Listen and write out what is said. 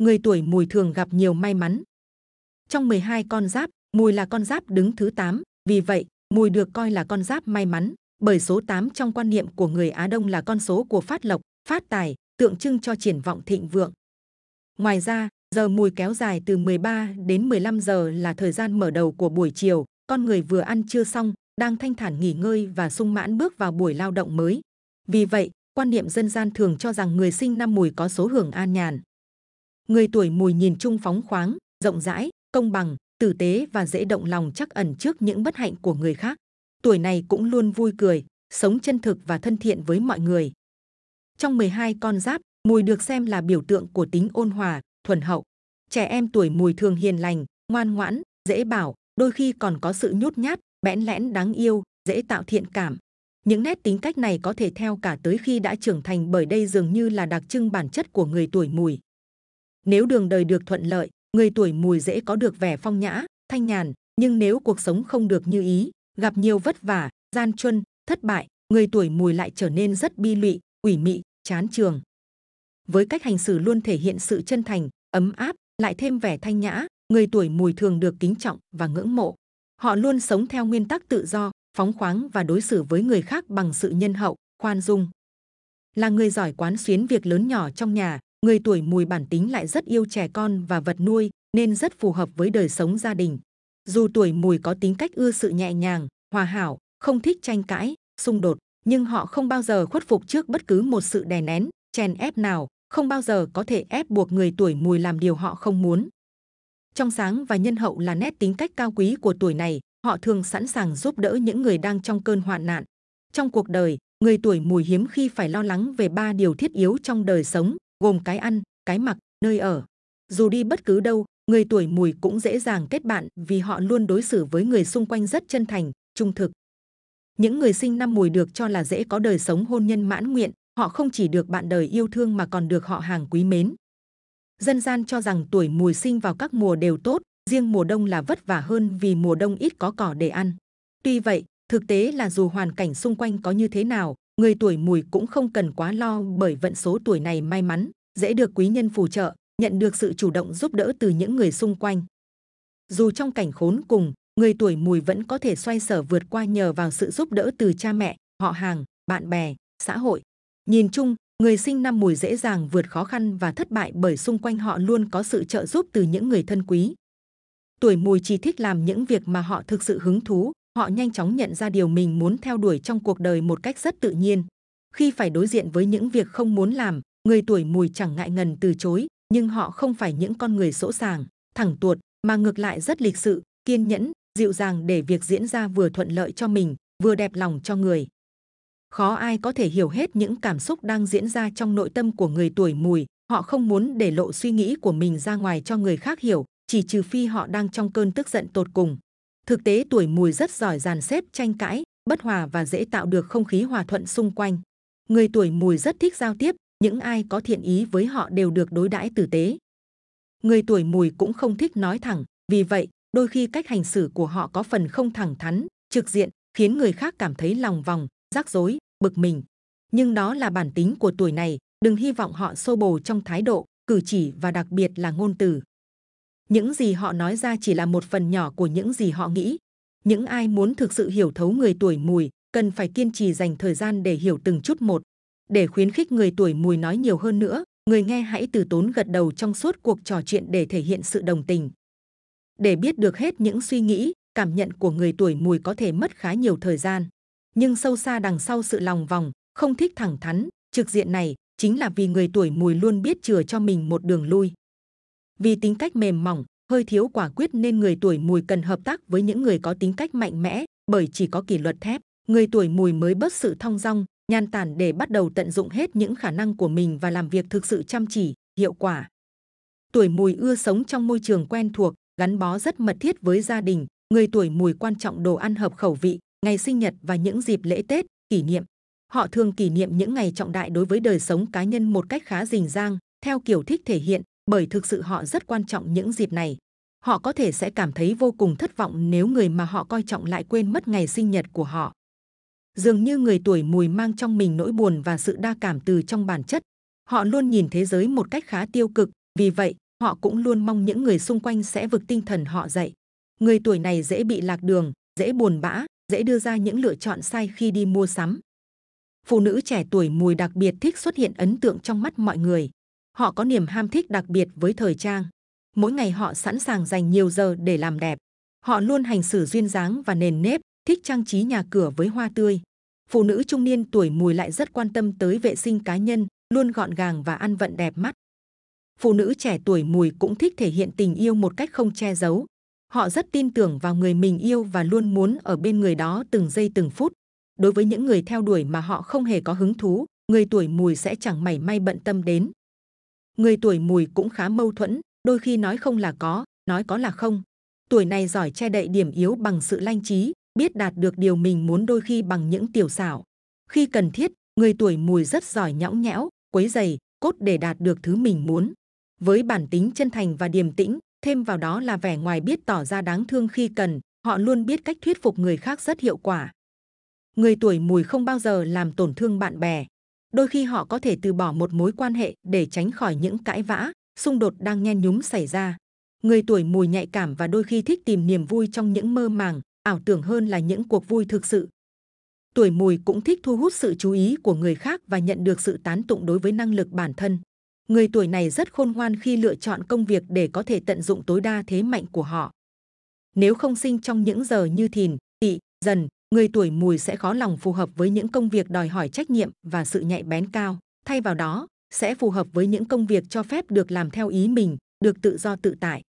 người tuổi mùi thường gặp nhiều may mắn. Trong 12 con giáp, mùi là con giáp đứng thứ 8, vì vậy mùi được coi là con giáp may mắn, bởi số 8 trong quan niệm của người Á Đông là con số của phát lộc, phát tài, tượng trưng cho triển vọng thịnh vượng. Ngoài ra, giờ mùi kéo dài từ 13 đến 15 giờ là thời gian mở đầu của buổi chiều, con người vừa ăn chưa xong, đang thanh thản nghỉ ngơi và sung mãn bước vào buổi lao động mới. Vì vậy, quan niệm dân gian thường cho rằng người sinh năm mùi có số hưởng an nhàn người tuổi mùi nhìn chung phóng khoáng rộng rãi công bằng tử tế và dễ động lòng chắc ẩn trước những bất hạnh của người khác tuổi này cũng luôn vui cười sống chân thực và thân thiện với mọi người trong 12 con giáp mùi được xem là biểu tượng của tính ôn hòa thuần hậu trẻ em tuổi mùi thường hiền lành ngoan ngoãn dễ bảo đôi khi còn có sự nhút nhát bẽn lẽn đáng yêu dễ tạo thiện cảm những nét tính cách này có thể theo cả tới khi đã trưởng thành bởi đây dường như là đặc trưng bản chất của người tuổi mùi nếu đường đời được thuận lợi người tuổi mùi dễ có được vẻ phong nhã thanh nhàn nhưng nếu cuộc sống không được như ý gặp nhiều vất vả gian truân thất bại người tuổi mùi lại trở nên rất bi lụy ủy mị chán trường với cách hành xử luôn thể hiện sự chân thành ấm áp lại thêm vẻ thanh nhã người tuổi mùi thường được kính trọng và ngưỡng mộ họ luôn sống theo nguyên tắc tự do phóng khoáng và đối xử với người khác bằng sự nhân hậu khoan dung là người giỏi quán xuyến việc lớn nhỏ trong nhà người tuổi mùi bản tính lại rất yêu trẻ con và vật nuôi nên rất phù hợp với đời sống gia đình. Dù tuổi mùi có tính cách ưa sự nhẹ nhàng, hòa hảo, không thích tranh cãi, xung đột, nhưng họ không bao giờ khuất phục trước bất cứ một sự đè nén, chèn ép nào, không bao giờ có thể ép buộc người tuổi mùi làm điều họ không muốn. Trong sáng và nhân hậu là nét tính cách cao quý của tuổi này, họ thường sẵn sàng giúp đỡ những người đang trong cơn hoạn nạn. Trong cuộc đời, người tuổi mùi hiếm khi phải lo lắng về ba điều thiết yếu trong đời sống, gồm cái ăn, cái mặc, nơi ở. Dù đi bất cứ đâu, người tuổi mùi cũng dễ dàng kết bạn vì họ luôn đối xử với người xung quanh rất chân thành, trung thực. Những người sinh năm mùi được cho là dễ có đời sống hôn nhân mãn nguyện, họ không chỉ được bạn đời yêu thương mà còn được họ hàng quý mến. Dân gian cho rằng tuổi mùi sinh vào các mùa đều tốt, riêng mùa đông là vất vả hơn vì mùa đông ít có cỏ để ăn. Tuy vậy, thực tế là dù hoàn cảnh xung quanh có như thế nào, người tuổi mùi cũng không cần quá lo bởi vận số tuổi này may mắn dễ được quý nhân phù trợ nhận được sự chủ động giúp đỡ từ những người xung quanh dù trong cảnh khốn cùng người tuổi mùi vẫn có thể xoay sở vượt qua nhờ vào sự giúp đỡ từ cha mẹ họ hàng bạn bè xã hội nhìn chung người sinh năm mùi dễ dàng vượt khó khăn và thất bại bởi xung quanh họ luôn có sự trợ giúp từ những người thân quý tuổi mùi chỉ thích làm những việc mà họ thực sự hứng thú họ nhanh chóng nhận ra điều mình muốn theo đuổi trong cuộc đời một cách rất tự nhiên. Khi phải đối diện với những việc không muốn làm, người tuổi mùi chẳng ngại ngần từ chối, nhưng họ không phải những con người sỗ sàng, thẳng tuột, mà ngược lại rất lịch sự, kiên nhẫn, dịu dàng để việc diễn ra vừa thuận lợi cho mình, vừa đẹp lòng cho người. Khó ai có thể hiểu hết những cảm xúc đang diễn ra trong nội tâm của người tuổi mùi, họ không muốn để lộ suy nghĩ của mình ra ngoài cho người khác hiểu, chỉ trừ phi họ đang trong cơn tức giận tột cùng. Thực tế tuổi mùi rất giỏi dàn xếp tranh cãi, bất hòa và dễ tạo được không khí hòa thuận xung quanh. Người tuổi mùi rất thích giao tiếp, những ai có thiện ý với họ đều được đối đãi tử tế. Người tuổi mùi cũng không thích nói thẳng, vì vậy, đôi khi cách hành xử của họ có phần không thẳng thắn, trực diện, khiến người khác cảm thấy lòng vòng, rắc rối, bực mình. Nhưng đó là bản tính của tuổi này, đừng hy vọng họ xô bồ trong thái độ, cử chỉ và đặc biệt là ngôn từ những gì họ nói ra chỉ là một phần nhỏ của những gì họ nghĩ những ai muốn thực sự hiểu thấu người tuổi mùi cần phải kiên trì dành thời gian để hiểu từng chút một để khuyến khích người tuổi mùi nói nhiều hơn nữa người nghe hãy từ tốn gật đầu trong suốt cuộc trò chuyện để thể hiện sự đồng tình để biết được hết những suy nghĩ cảm nhận của người tuổi mùi có thể mất khá nhiều thời gian nhưng sâu xa đằng sau sự lòng vòng không thích thẳng thắn trực diện này chính là vì người tuổi mùi luôn biết chừa cho mình một đường lui vì tính cách mềm mỏng, hơi thiếu quả quyết nên người tuổi mùi cần hợp tác với những người có tính cách mạnh mẽ, bởi chỉ có kỷ luật thép, người tuổi mùi mới bớt sự thong dong, nhàn tản để bắt đầu tận dụng hết những khả năng của mình và làm việc thực sự chăm chỉ, hiệu quả. Tuổi mùi ưa sống trong môi trường quen thuộc, gắn bó rất mật thiết với gia đình, người tuổi mùi quan trọng đồ ăn hợp khẩu vị, ngày sinh nhật và những dịp lễ Tết, kỷ niệm. Họ thường kỷ niệm những ngày trọng đại đối với đời sống cá nhân một cách khá rình rang, theo kiểu thích thể hiện, bởi thực sự họ rất quan trọng những dịp này. Họ có thể sẽ cảm thấy vô cùng thất vọng nếu người mà họ coi trọng lại quên mất ngày sinh nhật của họ. Dường như người tuổi mùi mang trong mình nỗi buồn và sự đa cảm từ trong bản chất. Họ luôn nhìn thế giới một cách khá tiêu cực, vì vậy họ cũng luôn mong những người xung quanh sẽ vực tinh thần họ dậy. Người tuổi này dễ bị lạc đường, dễ buồn bã, dễ đưa ra những lựa chọn sai khi đi mua sắm. Phụ nữ trẻ tuổi mùi đặc biệt thích xuất hiện ấn tượng trong mắt mọi người họ có niềm ham thích đặc biệt với thời trang. Mỗi ngày họ sẵn sàng dành nhiều giờ để làm đẹp. Họ luôn hành xử duyên dáng và nền nếp, thích trang trí nhà cửa với hoa tươi. Phụ nữ trung niên tuổi mùi lại rất quan tâm tới vệ sinh cá nhân, luôn gọn gàng và ăn vận đẹp mắt. Phụ nữ trẻ tuổi mùi cũng thích thể hiện tình yêu một cách không che giấu. Họ rất tin tưởng vào người mình yêu và luôn muốn ở bên người đó từng giây từng phút. Đối với những người theo đuổi mà họ không hề có hứng thú, người tuổi mùi sẽ chẳng mảy may bận tâm đến. Người tuổi mùi cũng khá mâu thuẫn, đôi khi nói không là có, nói có là không. Tuổi này giỏi che đậy điểm yếu bằng sự lanh trí, biết đạt được điều mình muốn đôi khi bằng những tiểu xảo. Khi cần thiết, người tuổi mùi rất giỏi nhõng nhẽo, quấy dày, cốt để đạt được thứ mình muốn. Với bản tính chân thành và điềm tĩnh, thêm vào đó là vẻ ngoài biết tỏ ra đáng thương khi cần, họ luôn biết cách thuyết phục người khác rất hiệu quả. Người tuổi mùi không bao giờ làm tổn thương bạn bè, đôi khi họ có thể từ bỏ một mối quan hệ để tránh khỏi những cãi vã, xung đột đang nhen nhúm xảy ra. Người tuổi mùi nhạy cảm và đôi khi thích tìm niềm vui trong những mơ màng, ảo tưởng hơn là những cuộc vui thực sự. Tuổi mùi cũng thích thu hút sự chú ý của người khác và nhận được sự tán tụng đối với năng lực bản thân. Người tuổi này rất khôn ngoan khi lựa chọn công việc để có thể tận dụng tối đa thế mạnh của họ. Nếu không sinh trong những giờ như thìn, tỵ, dần, người tuổi mùi sẽ khó lòng phù hợp với những công việc đòi hỏi trách nhiệm và sự nhạy bén cao thay vào đó sẽ phù hợp với những công việc cho phép được làm theo ý mình được tự do tự tại